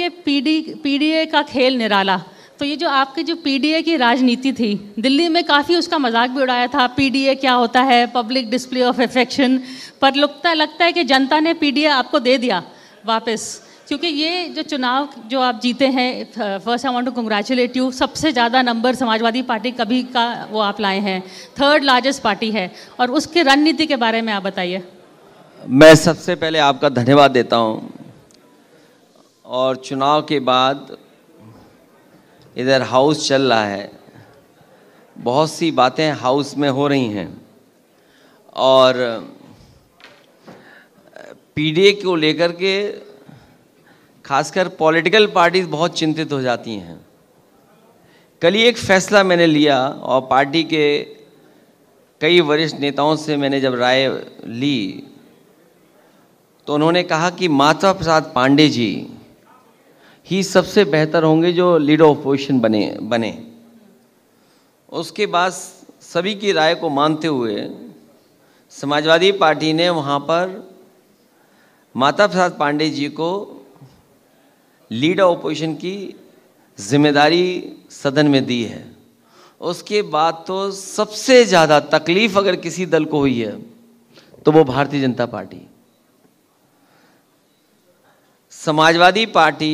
के PD PDA का खेल निराला तो ये जो आपकी जो पीडीए की राजनीति थी दिल्ली में काफ़ी उसका मजाक भी उड़ाया था पीडीए क्या होता है पब्लिक डिस्प्ले ऑफ एफेक्शन पर लगता लगता है कि जनता ने पीडीए आपको दे दिया वापस क्योंकि ये जो चुनाव जो आप जीते हैं first I want to congratulate you सबसे ज़्यादा नंबर समाजवादी पार्टी कभी का वो आप लाए हैं थर्ड लार्जेस्ट पार्टी है और उसकी रणनीति के बारे में आप बताइए मैं सबसे पहले आपका धन्यवाद देता हूँ और चुनाव के बाद इधर हाउस चल रहा है बहुत सी बातें हाउस में हो रही हैं और पीडीए को लेकर के खासकर पॉलिटिकल पार्टीज बहुत चिंतित हो जाती हैं कल ही एक फैसला मैंने लिया और पार्टी के कई वरिष्ठ नेताओं से मैंने जब राय ली तो उन्होंने कहा कि माता प्रसाद पांडे जी ही सबसे बेहतर होंगे जो लीडर ऑफ अपोजिशन बने बने उसके बाद सभी की राय को मानते हुए समाजवादी पार्टी ने वहाँ पर माता प्रसाद पांडे जी को लीडर ऑपोजिशन की जिम्मेदारी सदन में दी है उसके बाद तो सबसे ज़्यादा तकलीफ अगर किसी दल को हुई है तो वो भारतीय जनता पार्टी समाजवादी पार्टी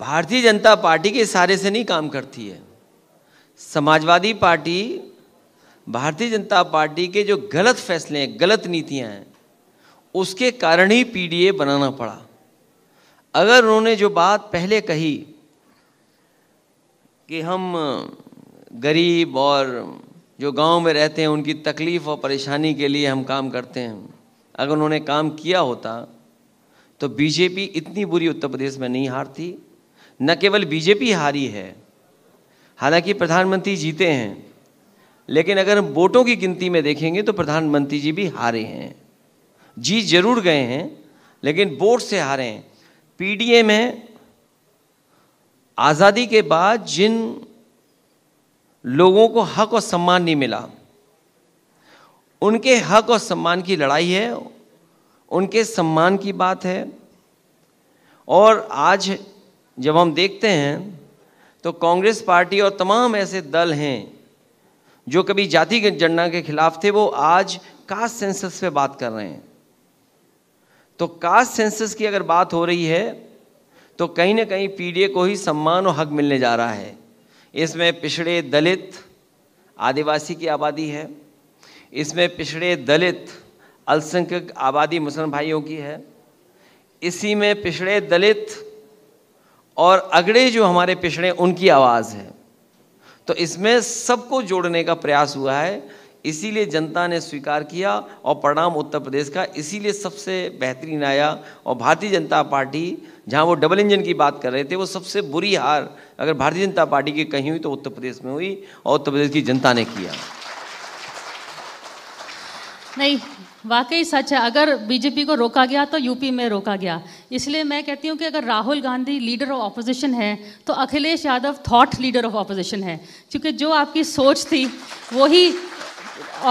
भारतीय जनता पार्टी के इशारे से नहीं काम करती है समाजवादी पार्टी भारतीय जनता पार्टी के जो गलत फैसले हैं गलत नीतियां हैं उसके कारण ही पीडीए बनाना पड़ा अगर उन्होंने जो बात पहले कही कि हम गरीब और जो गांव में रहते हैं उनकी तकलीफ़ और परेशानी के लिए हम काम करते हैं अगर उन्होंने काम किया होता तो बीजेपी इतनी बुरी उत्तर प्रदेश में नहीं हारती न केवल बीजेपी हारी है हालांकि प्रधानमंत्री जीते हैं लेकिन अगर हम वोटों की गिनती में देखेंगे तो प्रधानमंत्री जी भी हारे हैं जीत जरूर गए हैं लेकिन वोट से हारे हैं पीडीए में आज़ादी के बाद जिन लोगों को हक और सम्मान नहीं मिला उनके हक और सम्मान की लड़ाई है उनके सम्मान की बात है और आज जब हम देखते हैं तो कांग्रेस पार्टी और तमाम ऐसे दल हैं जो कभी जाति जनगणना के खिलाफ थे वो आज कास्ट सेंसस पे बात कर रहे हैं तो कास्ट सेंसस की अगर बात हो रही है तो कहीं ना कहीं पीडीए को ही सम्मान और हक मिलने जा रहा है इसमें पिछड़े दलित आदिवासी की आबादी है इसमें पिछड़े दलित अल्पसंख्यक आबादी मुस्लिम भाइयों की है इसी में पिछड़े दलित और अगड़े जो हमारे पिछड़े उनकी आवाज़ है तो इसमें सबको जोड़ने का प्रयास हुआ है इसीलिए जनता ने स्वीकार किया और परिणाम उत्तर प्रदेश का इसीलिए सबसे बेहतरीन आया और भारतीय जनता पार्टी जहां वो डबल इंजन की बात कर रहे थे वो सबसे बुरी हार अगर भारतीय जनता पार्टी की कहीं हुई तो उत्तर प्रदेश में हुई और उत्तर प्रदेश की जनता ने किया नहीं वाकई सच है अगर बीजेपी को रोका गया तो यूपी में रोका गया इसलिए मैं कहती हूँ कि अगर Rahul Gandhi leader of opposition है तो Akhilesh Yadav thought leader of opposition है क्योंकि जो आपकी सोच थी वही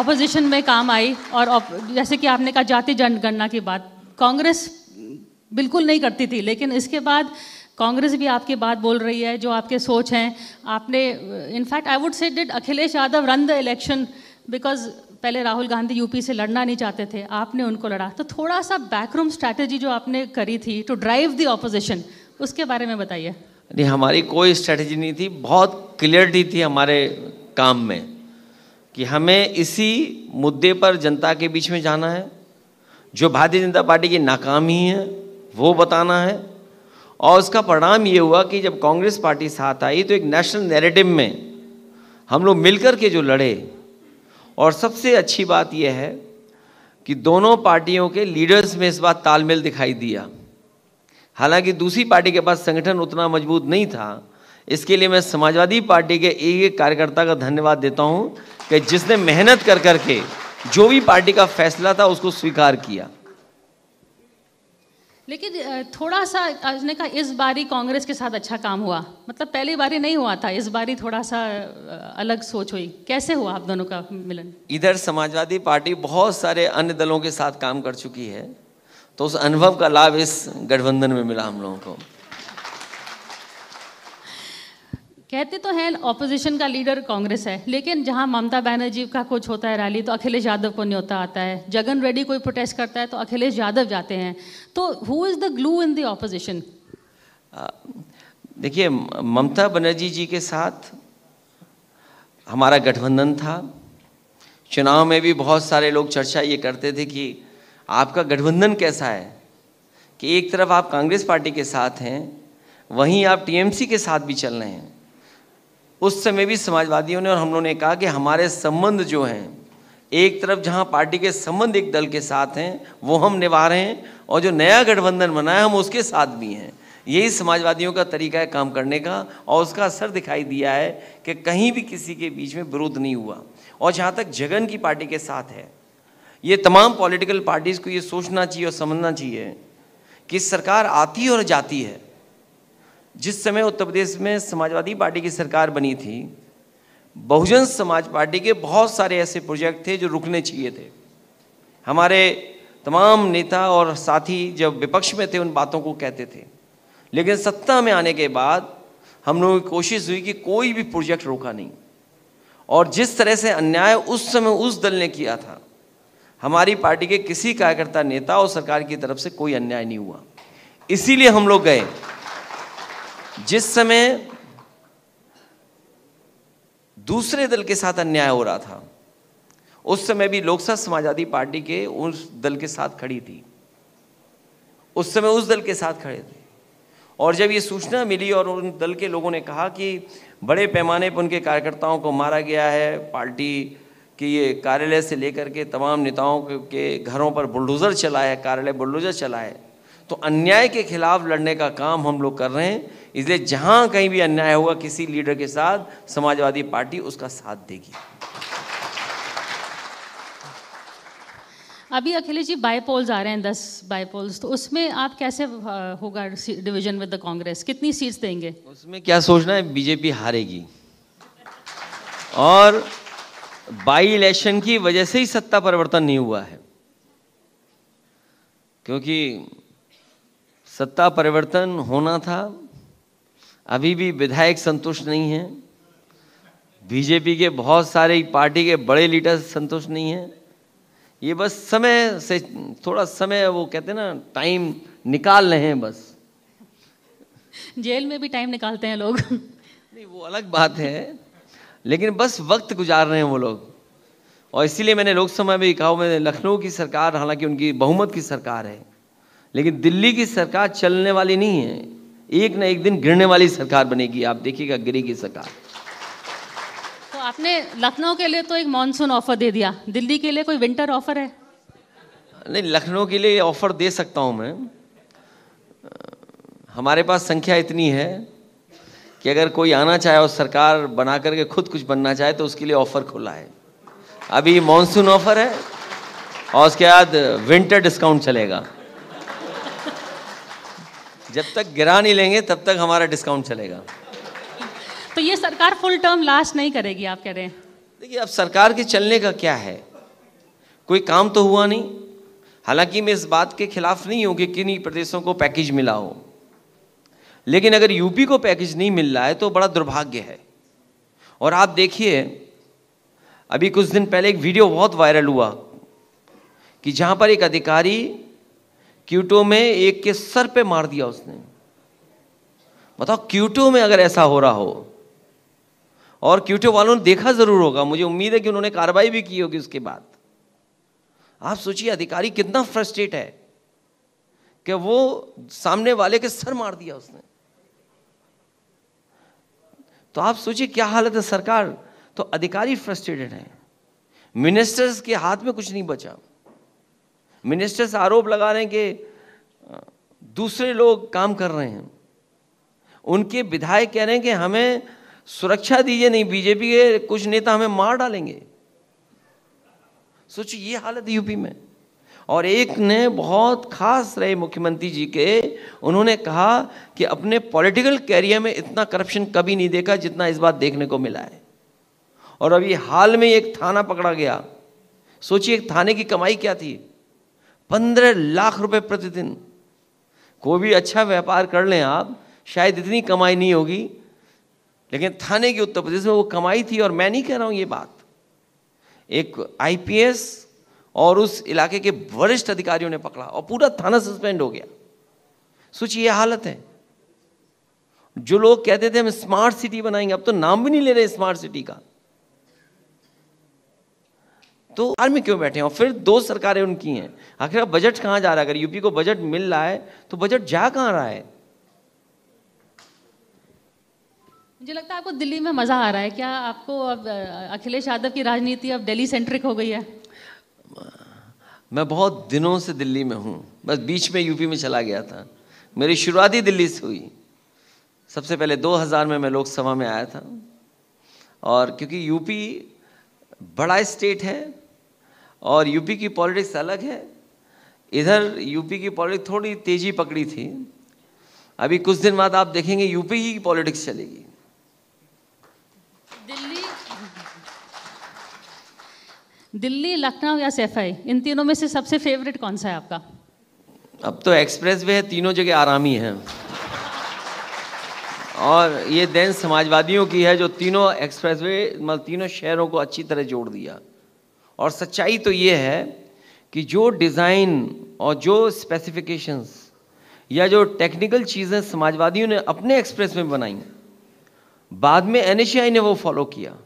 ऑपोजिशन में काम आई और जैसे कि आपने कहा जाति जनगणना की बात कांग्रेस बिल्कुल नहीं करती थी लेकिन इसके बाद कांग्रेस भी आपके बात बोल रही है जो आपके सोच हैं आपने in fact I would say did Akhilesh Yadav run the election because पहले राहुल गांधी यूपी से लड़ना नहीं चाहते थे आपने उनको लड़ा तो थोड़ा सा बैकरूम स्ट्रैटेजी जो आपने करी थी टू ड्राइव द ऑपोजिशन उसके बारे में बताइए नहीं हमारी कोई स्ट्रैटेजी नहीं थी बहुत क्लियरिटी थी हमारे काम में कि हमें इसी मुद्दे पर जनता के बीच में जाना है जो भारतीय जनता पार्टी की नाकामी है वो बताना है और उसका परिणाम ये हुआ कि जब कांग्रेस पार्टी साथ आई तो एक नेशनल नैरेटिव में हम लोग मिलकर के जो लड़े और सबसे अच्छी बात यह है कि दोनों पार्टियों के लीडर्स में इस बार तालमेल दिखाई दिया हालांकि दूसरी पार्टी के पास संगठन उतना मजबूत नहीं था इसके लिए मैं समाजवादी पार्टी के एक एक कार्यकर्ता का धन्यवाद देता हूं कि जिसने मेहनत कर कर के जो भी पार्टी का फैसला था उसको स्वीकार किया लेकिन थोड़ा सा उसने कहा इस बारी कांग्रेस के साथ अच्छा काम हुआ मतलब पहली बारी नहीं हुआ था इस बारी थोड़ा सा अलग सोच हुई कैसे हुआ आप दोनों का मिलन इधर समाजवादी पार्टी बहुत सारे अन्य दलों के साथ काम कर चुकी है तो उस अनुभव का लाभ इस गठबंधन में मिला हम लोगों को कहते तो हैं ऑपोजिशन का लीडर कांग्रेस है लेकिन जहां ममता बनर्जी का कुछ होता है रैली तो अखिलेश यादव को न्योता आता है जगन रेड्डी कोई प्रोटेस्ट करता है तो अखिलेश यादव जाते हैं तो who is the glue in the opposition देखिए ममता बनर्जी जी के साथ हमारा गठबंधन था चुनाव में भी बहुत सारे लोग चर्चा ये करते थे कि आपका गठबंधन कैसा है कि एक तरफ आप कांग्रेस पार्टी के साथ हैं वहीं आप टीएमसी के साथ भी चल रहे हैं उस समय भी समाजवादियों ने और हम लोगों ने कहा कि हमारे संबंध जो हैं एक तरफ जहां पार्टी के संबंध एक दल के साथ हैं वो हम निभा रहे हैं और जो नया गठबंधन बना है हम उसके साथ भी हैं यही समाजवादियों का तरीका है काम करने का और उसका असर दिखाई दिया है कि कहीं भी किसी के बीच में विरोध नहीं हुआ और जहाँ तक जगन की पार्टी के साथ है ये तमाम पॉलिटिकल पार्टीज़ को ये सोचना चाहिए और समझना चाहिए कि सरकार आती और जाती है जिस समय उत्तर प्रदेश में समाजवादी पार्टी की सरकार बनी थी बहुजन समाज पार्टी के बहुत सारे ऐसे प्रोजेक्ट थे जो रुकने चाहिए थे हमारे तमाम नेता और साथी जब विपक्ष में थे उन बातों को कहते थे लेकिन सत्ता में आने के बाद हम लोगों की कोशिश हुई कि कोई भी प्रोजेक्ट रोका नहीं और जिस तरह से अन्याय उस समय उस दल ने किया था हमारी पार्टी के किसी कार्यकर्ता नेता और सरकार की तरफ से कोई अन्याय नहीं हुआ इसीलिए हम लोग गए जिस समय दूसरे दल के साथ अन्याय हो रहा था उस समय भी लोकसभा समाजवादी पार्टी के उस दल के साथ खड़ी थी उस समय उस दल के साथ खड़े थे और जब ये सूचना मिली और उन दल के लोगों ने कहा कि बड़े पैमाने पर उनके कार्यकर्ताओं को मारा गया है पार्टी कि ये कार्यालय से लेकर के तमाम नेताओं के घरों पर बुलडोज़र चला है कार्यालय बुलडोज़र चला है तो अन्याय के खिलाफ लड़ने का काम हम लोग कर रहे हैं इसलिए जहां कहीं भी अन्याय होगा किसी लीडर के साथ समाजवादी पार्टी उसका साथ देगी अभी अखिलेश जी बायपोल्स आ रहे हैं दस बायपोल्स तो उसमें आप कैसे होगा डिवीजन विद द कांग्रेस कितनी सीट देंगे उसमें क्या सोचना है बीजेपी हारेगी और बाई इलेक्शन की वजह से ही सत्ता परिवर्तन नहीं हुआ है क्योंकि सत्ता परिवर्तन होना था अभी भी विधायक संतुष्ट नहीं है बीजेपी के बहुत सारे पार्टी के बड़े लीडर संतुष्ट नहीं है ये बस समय से थोड़ा समय वो कहते हैं ना टाइम निकाल रहे हैं बस जेल में भी टाइम निकालते हैं लोग नहीं वो अलग बात है लेकिन बस वक्त गुजार रहे हैं वो लोग और इसीलिए मैंने लोकसभा में भी कहा लखनऊ की सरकार हालांकि उनकी बहुमत की सरकार है लेकिन दिल्ली की सरकार चलने वाली नहीं है एक ना एक दिन गिरने वाली सरकार बनेगी आप देखिएगा गिरी की सरकार तो आपने लखनऊ के लिए तो एक मानसून ऑफर दे दिया दिल्ली के लिए कोई विंटर ऑफर है नहीं लखनऊ के लिए ऑफर दे सकता हूं मैं हमारे पास संख्या इतनी है कि अगर कोई आना चाहे और सरकार बना करके खुद कुछ बनना चाहे तो उसके लिए ऑफर खुला है अभी मानसून ऑफर है और उसके बाद विंटर डिस्काउंट चलेगा जब तक गिरा नहीं लेंगे तब तक हमारा डिस्काउंट चलेगा तो ये सरकार फुल टर्म लास्ट नहीं करेगी आप कह रहे हैं देखिए अब सरकार के चलने का क्या है कोई काम तो हुआ नहीं हालांकि मैं इस बात के खिलाफ नहीं हूं कि किन्हीं प्रदेशों को पैकेज मिला हो लेकिन अगर यूपी को पैकेज नहीं मिल रहा है तो बड़ा दुर्भाग्य है और आप देखिए अभी कुछ दिन पहले एक वीडियो बहुत वायरल हुआ कि जहां पर एक अधिकारी क्यूटो में एक के सर पे मार दिया उसने बताओ क्यूटो में अगर ऐसा हो रहा हो और क्यूटो वालों ने देखा जरूर होगा मुझे उम्मीद है कि उन्होंने कार्रवाई भी की होगी उसके बाद आप सोचिए अधिकारी कितना फ्रस्ट्रेट है कि वो सामने वाले के सर मार दिया उसने तो आप सोचिए क्या हालत है सरकार तो अधिकारी फ्रस्ट्रेटेड है मिनिस्टर्स के हाथ में कुछ नहीं बचा मिनिस्टर्स आरोप लगा रहे हैं कि दूसरे लोग काम कर रहे हैं उनके विधायक कह रहे हैं कि हमें सुरक्षा दीजिए नहीं बीजेपी के कुछ नेता हमें मार डालेंगे सोचो ये हालत यूपी में और एक ने बहुत खास रहे मुख्यमंत्री जी के उन्होंने कहा कि अपने पॉलिटिकल कैरियर में इतना करप्शन कभी नहीं देखा जितना इस बार देखने को मिला है और अभी हाल में एक थाना पकड़ा गया सोचिए एक थाने की कमाई क्या थी पंद्रह लाख रुपए प्रतिदिन कोई भी अच्छा व्यापार कर लें आप शायद इतनी कमाई नहीं होगी लेकिन थाने की उत्तर प्रदेश में वो कमाई थी और मैं नहीं कह रहा हूं ये बात एक आईपीएस और उस इलाके के वरिष्ठ अधिकारियों ने पकड़ा और पूरा थाना सस्पेंड हो गया सोचिए ये हालत है जो लोग कहते थे हम स्मार्ट सिटी बनाएंगे अब तो नाम भी नहीं ले रहे स्मार्ट सिटी का तो आर्मी क्यों बैठे और फिर दो सरकारें उनकी हैं आखिर बजट कहाँ जा रहा है अगर यूपी को बजट मिल रहा है तो बजट जा कहाँ रहा है मुझे लगता है आपको दिल्ली में मज़ा आ रहा है क्या आपको अब अखिलेश यादव की राजनीति अब दिल्ली सेंट्रिक हो गई है मैं बहुत दिनों से दिल्ली में हूँ बस बीच में यूपी में चला गया था मेरी शुरुआत ही दिल्ली से हुई सबसे पहले 2000 में मैं लोकसभा में आया था और क्योंकि यूपी बड़ा स्टेट है और यूपी की पॉलिटिक्स अलग है इधर यूपी की पॉलिटिक्स थोड़ी तेज़ी पकड़ी थी अभी कुछ दिन बाद आप देखेंगे यूपी की पॉलिटिक्स चलेगी दिल्ली दिल्ली लखनऊ या सेफाई इन तीनों में से सबसे फेवरेट कौन सा है आपका अब तो एक्सप्रेस वे है तीनों जगह आराम ही है और ये देन समाजवादियों की है जो तीनों एक्सप्रेस वे मतलब तीनों शहरों को अच्छी तरह जोड़ दिया और सच्चाई तो ये है कि जो डिज़ाइन और जो स्पेसिफिकेशंस या जो टेक्निकल चीज़ें समाजवादियों ने अपने एक्सप्रेस में बनाई बाद में एन ने वो फॉलो किया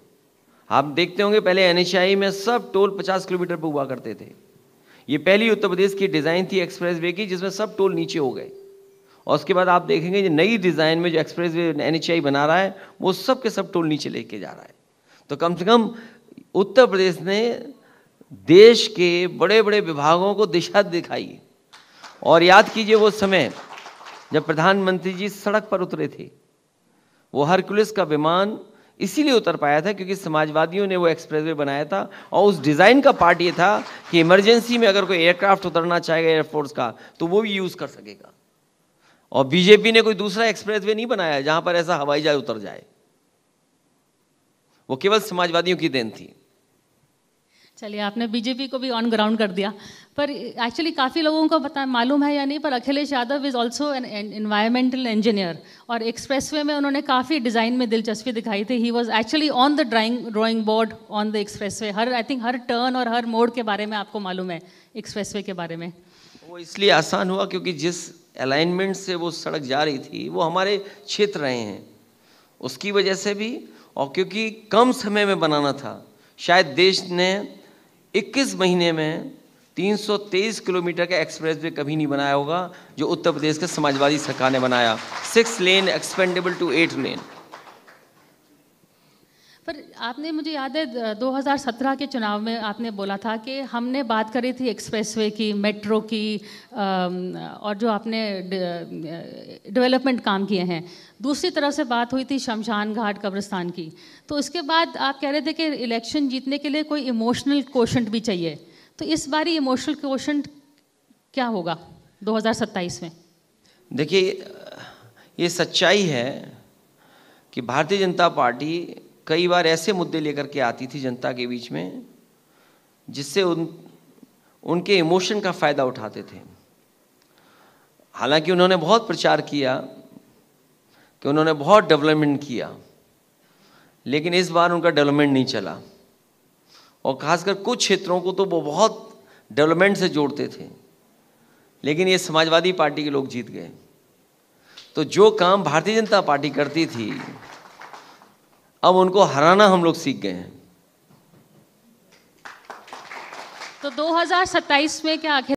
आप देखते होंगे पहले एन में सब टोल 50 किलोमीटर पर हुआ करते थे ये पहली उत्तर प्रदेश की डिज़ाइन थी एक्सप्रेस वे की जिसमें सब टोल नीचे हो गए और उसके बाद आप देखेंगे जो नई डिज़ाइन में जो एक्सप्रेस वे एन बना रहा है वो सब के सब टोल नीचे लेके जा रहा है तो कम से कम उत्तर प्रदेश ने देश के बड़े बड़े विभागों को दिशा दिखाई और याद कीजिए वो समय जब प्रधानमंत्री जी सड़क पर उतरे थे वो हरकुलिस का विमान इसीलिए उतर पाया था क्योंकि समाजवादियों ने वो एक्सप्रेसवे बनाया था और उस डिज़ाइन का पार्ट ये था कि इमरजेंसी में अगर कोई एयरक्राफ्ट उतरना चाहेगा एयरफोर्स का तो वो भी यूज़ कर सकेगा और बीजेपी ने कोई दूसरा एक्सप्रेसवे नहीं बनाया जहां पर ऐसा हवाई जहाज उतर जाए वो केवल समाजवादियों की देन थी चलिए आपने बीजेपी को भी ऑन ग्राउंड कर दिया पर एक्चुअली काफ़ी लोगों को पता मालूम है या नहीं पर Akhilesh Yadav is also an environmental engineer और एक्सप्रेसवे में उन्होंने काफ़ी डिज़ाइन में दिलचस्पी दिखाई थी he was actually on the drawing drawing board on the way हर आई थिंक हर टर्न और हर मोड के बारे में आपको मालूम है वे के बारे में वो इसलिए आसान हुआ क्योंकि जिस अलाइनमेंट से वो सड़क जा रही थी वो हमारे क्षेत्र रहे हैं उसकी वजह से भी और क्योंकि कम समय में बनाना था शायद देश ने 21 महीने में 323 किलोमीटर का एक्सप्रेस वे कभी नहीं बनाया होगा जो उत्तर प्रदेश के समाजवादी सरकार ने बनाया six lane expandable to eight lane पर आपने मुझे याद है 2017 के चुनाव में आपने बोला था कि हमने बात करी थी एक्सप्रेसवे की मेट्रो की और जो आपने डेवलपमेंट काम किए हैं दूसरी तरफ से बात हुई थी शमशान घाट कब्रिस्तान की तो इसके बाद आप कह रहे थे कि इलेक्शन जीतने के लिए कोई इमोशनल क्वेश्चन भी चाहिए तो इस बारी इमोशनल क्वेश्चन क्या होगा दो में देखिए ये सच्चाई है कि भारतीय जनता पार्टी कई बार ऐसे मुद्दे लेकर के आती थी जनता के बीच में जिससे उन उनके इमोशन का फ़ायदा उठाते थे हालांकि उन्होंने बहुत प्रचार किया कि उन्होंने बहुत डेवलपमेंट किया लेकिन इस बार उनका डेवलपमेंट नहीं चला और खासकर कुछ क्षेत्रों को तो वो बहुत डेवलपमेंट से जोड़ते थे लेकिन ये समाजवादी पार्टी के लोग जीत गए तो जो काम भारतीय जनता पार्टी करती थी अब उनको हराना हम लोग सीख गए हैं तो 2027 में क्या आखिर